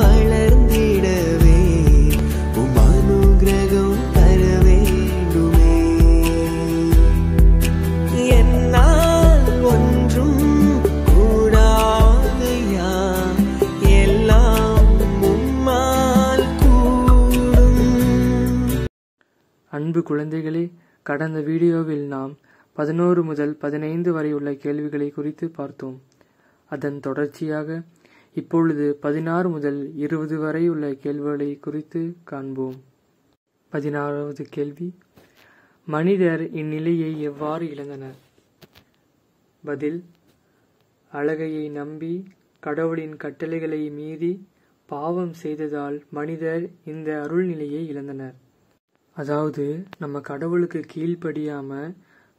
வளர்ந்திடவே ஒன்றும் எல்லாம் உம்மால் அன்பு குழந்தைகளே கடந்த வீடியோவில் நாம் பதினோரு முதல் பதினைந்து வரை உள்ள கேள்விகளை குறித்து பார்த்தோம் அதன் தொடர்ச்சியாக இப்பொழுது பதினாறு முதல் இருபது வரை உள்ள கேள்விகளை குறித்து காண்போம் பதினாறாவது கேள்வி மனிதர் இந்நிலையை எவ்வாறு இழந்தனர் பதில் அழகையை நம்பி கடவுளின் கட்டளைகளை மீறி பாவம் செய்ததால் மனிதர் இந்த அருள் நிலையை இழந்தனர் அதாவது நம்ம கடவுளுக்கு கீழ்ப்படியாம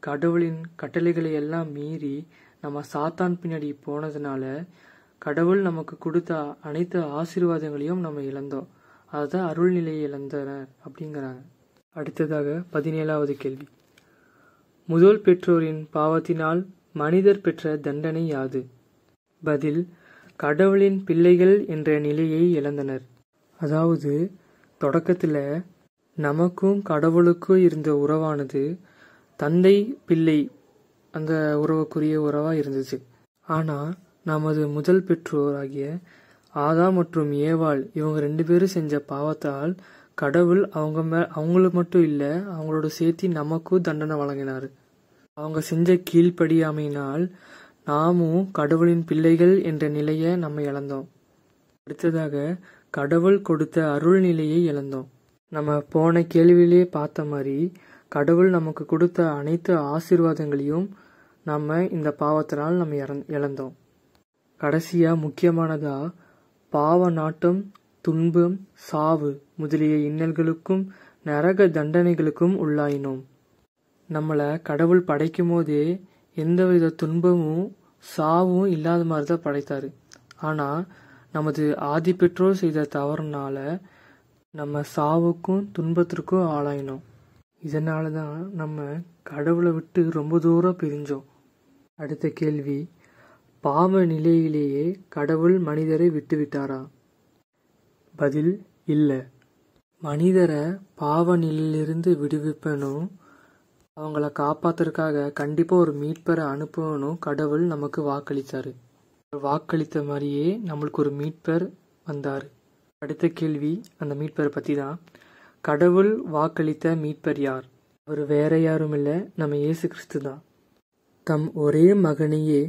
கடவுளின் கட்டளைகளை எல்லாம் மீறி நம்ம சாத்தான் பின்னாடி போனதுனால கடவுள் நமக்கு கொடுத்த அனைத்து ஆசீர்வாதங்களையும் நம்ம இழந்தோம் அதுதான் அருள்நிலையை இழந்தனர் அப்படிங்கிறாங்க அடுத்ததாக பதினேழாவது கேள்வி முதல் பெற்றோரின் பாவத்தினால் மனிதர் பெற்ற தண்டனை யாது பதில் கடவுளின் பிள்ளைகள் என்ற நிலையை இழந்தனர் அதாவது தொடக்கத்தில் நமக்கும் கடவுளுக்கும் இருந்த உறவானது தந்தை பிள்ளை அந்த உறவுக்குரிய உறவாக இருந்துச்சு ஆனால் நமது முதல் பெற்றோராகிய ஆதா மற்றும் ஏவாள் இவங்க ரெண்டு பேரும் செஞ்ச பாவத்தால் கடவுள் அவங்க மே அவங்களுக்கு மட்டும் இல்லை அவங்களோட சேர்த்தி நமக்கும் தண்டனை வழங்கினார் அவங்க செஞ்ச கீழ்ப்படியாமையினால் நாமும் கடவுளின் பிள்ளைகள் என்ற நிலையை நம்ம இழந்தோம் அடுத்ததாக கடவுள் கொடுத்த அருள் நிலையை இழந்தோம் நம்ம போன கேள்வியிலேயே பார்த்த மாதிரி கடவுள் நமக்கு கொடுத்த அனைத்து ஆசீர்வாதங்களையும் நம்ம இந்த பாவத்தினால் நம்ம இழந்தோம் கடைசியாக முக்கியமானதாக பாவ நாட்டம் துன்பம் சாவு முதலிய இன்னல்களுக்கும் நரக தண்டனைகளுக்கும் உள்ளாயினோம் நம்மளை கடவுள் படைக்கும் போதே எந்தவித துன்பமும் சாவும் இல்லாத மாதிரி தான் படைத்தார் ஆனால் நமது ஆதி பெற்றோர் செய்த தவறுனால நம்ம சாவுக்கும் துன்பத்திற்கும் ஆளாயினோம் இதனால தான் நம்ம கடவுளை விட்டு ரொம்ப தூரம் பிரிஞ்சோம் அடுத்த கேள்வி பாவ நிலையிலேயே கடவுள் மனிதரை விட்டுவிட்டாரா பதில் இல்லை மனிதரை பாவ நிலையிலிருந்து விடுவிப்பனும் அவங்கள காப்பாத்துறதுக்காக கண்டிப்பாக ஒரு மீட்பரை அனுப்பணும் கடவுள் நமக்கு வாக்களித்தார் வாக்களித்த மாதிரியே நம்மளுக்கு ஒரு மீட்பர் வந்தார் அடுத்த கேள்வி அந்த மீட்பரை பற்றி தான் கடவுள் வாக்களித்த மீட்பர் யார் அவர் வேற யாரும் இல்லை நம்ம இயேசு கிறிஸ்து தான் தம் ஒரே மகனையே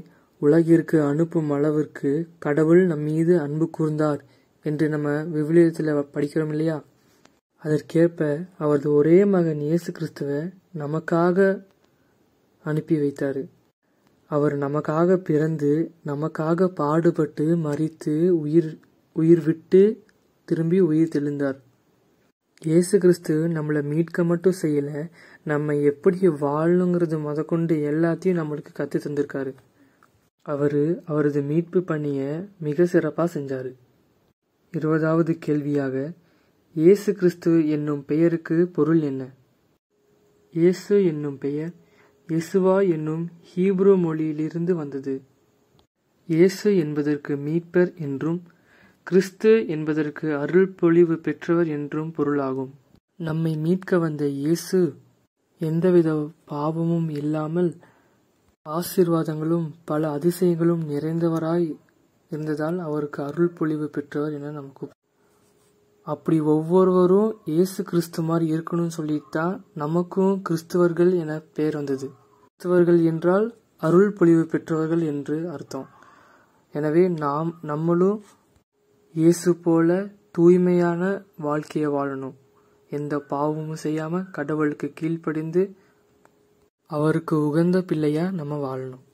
உலகிற்கு அனுப்பும் அளவிற்கு கடவுள் நம் மீது அன்பு கூர்ந்தார் என்று நம்ம விவிலியத்தில் படிக்கிறோம் இல்லையா அதற்கேற்ப அவரது ஒரே மகன் இயேசு கிறிஸ்துவை நமக்காக அனுப்பி வைத்தார் அவர் நமக்காக பிறந்து நமக்காக பாடுபட்டு மறித்து உயிர் உயிர் விட்டு திரும்பி உயிர் தெழுந்தார் இயேசு கிறிஸ்து நம்மளை மீட்க மட்டும் செய்யலை நம்ம எப்படி வாழணுங்கிறது முதற்கொண்டு எல்லாத்தையும் நம்மளுக்கு கற்று தந்திருக்காரு அவர் அவரது மீட்பு பணியை மிக சிறப்பாக செஞ்சார் இருபதாவது கேள்வியாக இயேசு கிறிஸ்து என்னும் பெயருக்கு பொருள் என்ன இயேசு என்னும் பெயர் இயேசுவா என்னும் ஹீப்ரோ மொழியிலிருந்து வந்தது இயேசு என்பதற்கு மீட்பர் என்றும் கிறிஸ்து என்பதற்கு அருள் பொழிவு பெற்றவர் என்றும் பொருளாகும் நம்மை மீட்க வந்த இயேசு எந்தவித பாவமும் இல்லாமல் ஆசீர்வாதங்களும் பல அதிசயங்களும் நிறைந்தவராய் இருந்ததால் அவருக்கு அருள் பொழிவு பெற்றவர் என நமக்கு அப்படி ஒவ்வொருவரும் இயேசு கிறிஸ்து மாதிரி இருக்கணும்னு சொல்லித்தான் நமக்கும் கிறிஸ்துவர்கள் என பெயர் வந்தது கிறிஸ்துவர்கள் என்றால் அருள் பொழிவு பெற்றவர்கள் என்று அர்த்தம் எனவே நாம் நம்மளும் இயேசு போல தூய்மையான வாழ்க்கையை வாழணும் எந்த பாவமும் செய்யாம கடவுளுக்கு கீழ்ப்படிந்து அவருக்கு உகந்த பிள்ளையா நம்ம வாழணும்